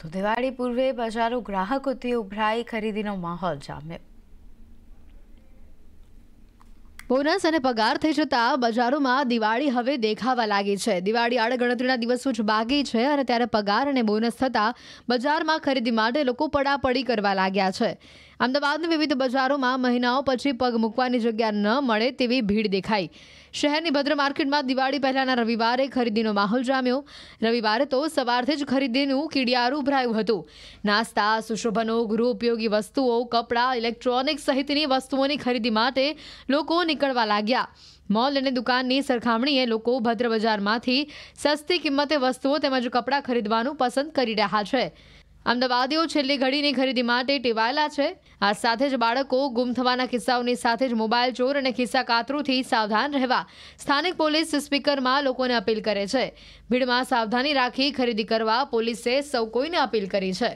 તો દિવાળી પૂર્વે બજારો ગ્રાહકોથી ઉભરાઈ ખરીદીનો માહોલ જામ્યો બોનસ અને પગાર થઈ જતા બજારોમાં દિવાળી હવે દેખાવા લાગી છે દિવાળી આડગણતરીના દિવસો જ બાકી છે અને ત્યારે પગાર અને બોનસ થતા બજારમાં ખરીદી માટે લોકો પડાપડી કરવા લાગ્યા છે અમદાવાદના વિવિધ બજારોમાં મહિનાઓ પછી પગ મૂકવાની જગ્યા ન મળે તેવી ભીડ દેખાઈ શહેરની ભદ્ર માર્કેટમાં દિવાળી પહેલાના રવિવારે ખરીદીનો માહોલ જામ્યો રવિવારે તો સવારથી જ ખરીદીનું કીડિયારું ઉભરાયું હતું નાસ્તા સુશોભનો ગૃહ ઉપયોગી વસ્તુઓ કપડાં ઇલેક્ટ્રોનિક સહિતની વસ્તુઓની ખરીદી માટે લોકો નીકળવા લાગ્યા મોલ અને દુકાનની સરખામણીએ લોકો ભદ્ર બજારમાંથી સસ્તી કિંમતે વસ્તુઓ તેમજ કપડાં ખરીદવાનું પસંદ કરી રહ્યા છે અમદાવાદીઓ છેલ્લી ઘડીની ખરીદી માટે ટેવાયેલા છે આ સાથે જ બાળકો ગુમ થવાના કિસ્સાઓની સાથે જ મોબાઈલ ચોર અને ખિસ્સા કાતરોથી સાવધાન રહેવા સ્થાનિક પોલીસ સ્પીકરમાં લોકોને અપીલ કરે છે ભીડમાં સાવધાની રાખી ખરીદી કરવા પોલીસે સૌ કોઈને અપીલ કરી છે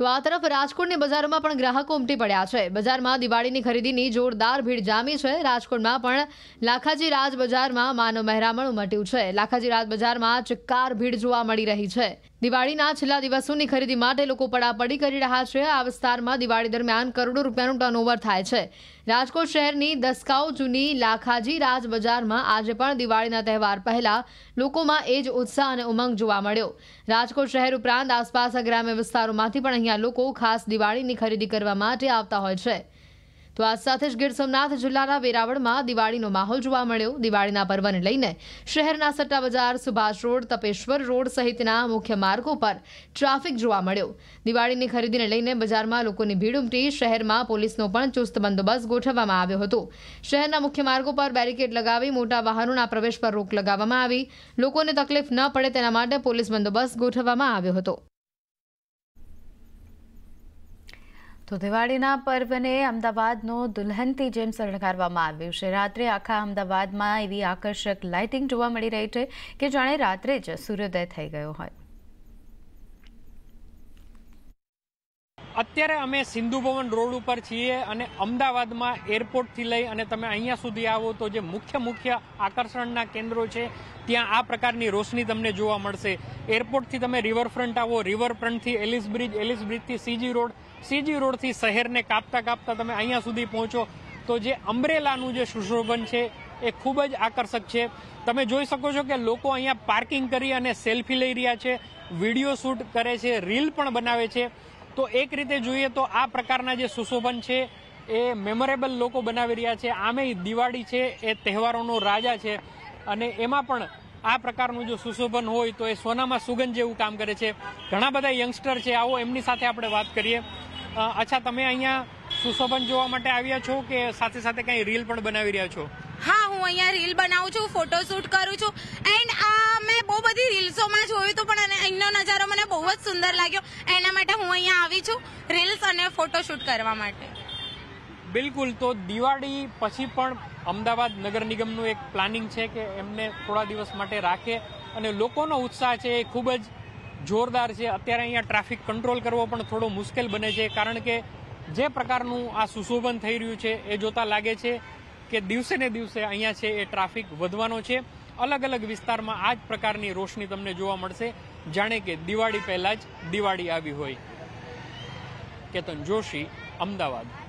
તો આ તરફ રાજકોટની બજારોમાં પણ ગ્રાહકો ઉમટી પડ્યા છે બજારમાં દિવાળીની ખરીદીની જોરદાર ભીડ જામી છે રાજકોટમાં પણ લાખાજી રાજ બજારમાં માનો મહેરામણ ઉમટ્યું છે લાખાજી રાજ બજારમાં ચિક્કાર ભીડ જોવા મળી રહી છે દિવાળીના છેલ્લા દિવસોની ખરીદી માટે લોકો પડાપડી કરી રહ્યા છે આ વિસ્તારમાં દિવાળી દરમિયાન કરોડો રૂપિયાનું ટર્નઓવર થાય છે રાજકોટ શહેરની દસકાઓ જૂની લાખાજી રાજ બજારમાં આજે પણ દિવાળીના તહેવાર પહેલા લોકોમાં એ જ ઉત્સાહ અને ઉમંગ જોવા મળ્યો રાજકોટ શહેર ઉપરાંત આસપાસ ગ્રામ્ય વિસ્તારોમાંથી પણ અહીંયા લોકો ખાસ દિવાળીની ખરીદી કરવા માટે આવતા હોય છે તો આ સાથે જ ગીર સોમનાથ જિલ્લાના વેરાવળમાં દિવાળીનો માહોલ જોવા મળ્યો દિવાળીના પર્વને લઈને શહેરના સટ્ટા બજાર સુભાષ રોડ તપેશ્વર રોડ સહિતના મુખ્ય માર્ગો પર ટ્રાફિક જોવા મળ્યો દિવાળીની ખરીદીને લઈને બજારમાં લોકોની ભીડ ઉમટી શહેરમાં પોલીસનો પણ ચુસ્ત બંદોબસ્ત ગોઠવવામાં આવ્યો હતો શહેરના મુખ્ય માર્ગો પર બેરિકેડ લગાવી મોટા વાહનોના પ્રવેશ પર રોક લગાવવામાં આવી લોકોને તકલીફ ન પડે તેના માટે પોલીસ બંદોબસ્ત ગોઠવવામાં આવ્યો હતો તો દિવાળીના પર્વને અમદાવાદનો દુલ્હનથી જેમ શણગારવામાં આવ્યું છે રાત્રે આખા અમદાવાદમાં એવી આકર્ષક લાઇટિંગ જોવા મળી રહી છે કે જાણે રાત્રે જ સૂર્યોદય થઈ ગયો હોય અત્યારે અમે સિંધુ ભવન રોડ ઉપર છીએ અને અમદાવાદમાં એરપોર્ટથી લઈ અને તમે અહીંયા સુધી આવો તો જે મુખ્ય મુખ્ય આકર્ષણના કેન્દ્રો છે ત્યાં આ પ્રકારની રોશની તમને જોવા મળશે એરપોર્ટથી તમે રિવરફ્રન્ટ આવો રિવરફ્રન્ટથી એલિસ બ્રિજ એલિસ બ્રિજથી સીજી રોડ સીજી રોડથી શહેરને કાપતા કાપતા તમે અહીંયા સુધી પહોંચો તો જે અમ્બ્રેલાનું જે સુશોભન છે એ ખૂબ જ આકર્ષક છે તમે જોઈ શકો છો કે લોકો અહીંયા પાર્કિંગ કરી અને સેલ્ફી લઈ રહ્યા છે વિડીયો શૂટ કરે છે રીલ પણ બનાવે છે તો એક રીતે જોઈએ તો આ પ્રકારના જે સુશોભન છે એ મેમોરેબલ લોકો બનાવી રહ્યા છે આમેય દિવાળી છે એ તહેવારોનો રાજા છે અને એમાં પણ આ પ્રકારનું જો સુશોભન હોય તો એ સોનામાં સુગંધ જેવું કામ કરે છે ઘણા બધા યંગસ્ટર છે આવો એમની સાથે આપણે વાત કરીએ અચ્છા તમે અહીંયા સુશોભન જોવા માટે આવ્યા છો કે સાથે સાથે કઈ રીલ પણ બનાવી રહ્યા છો હા હું અહીંયા રીલ બનાવું છું ફોટો શૂટ કરું છું એન્ડ મેં બહુ બધી રીલ્સોમાં જોયું હતું પણ અહીંનો નજારો મને બહુ જ સુંદર લાગ્યો એના માટે હું અહીંયા આવી છું રીલ્સ અને ફોટો શૂટ કરવા માટે બિલકુલ તો દિવાળી પછી પણ અમદાવાદ નગર નિગમનું એક પ્લાનિંગ છે કે એમને થોડા દિવસ માટે રાખે અને લોકોનો ઉત્સાહ છે એ ખૂબ જ જોરદાર છે અત્યારે અહીંયા ટ્રાફિક કંટ્રોલ કરવો પણ થોડો મુશ્કેલ બને છે કારણ કે જે પ્રકારનું આ સુશોભન થઈ રહ્યું છે એ જોતા લાગે છે કે દિવસે ને દિવસે અહીંયા છે એ ટ્રાફિક વધવાનો છે અલગ અલગ વિસ્તારમાં આ જ પ્રકારની રોશની તમને જોવા મળશે જાણે કે દિવાળી પહેલાં જ દિવાળી આવી હોય કેતન જોશી અમદાવાદ